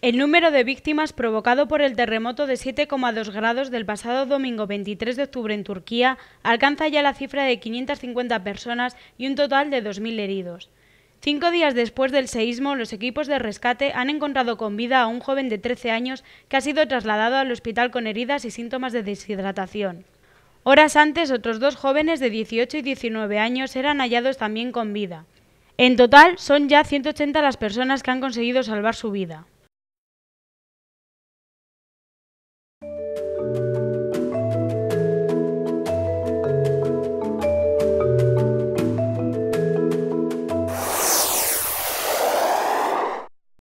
El número de víctimas provocado por el terremoto de 7,2 grados del pasado domingo 23 de octubre en Turquía alcanza ya la cifra de 550 personas y un total de 2.000 heridos. Cinco días después del seísmo, los equipos de rescate han encontrado con vida a un joven de 13 años que ha sido trasladado al hospital con heridas y síntomas de deshidratación. Horas antes, otros dos jóvenes de 18 y 19 años eran hallados también con vida. En total, son ya 180 las personas que han conseguido salvar su vida.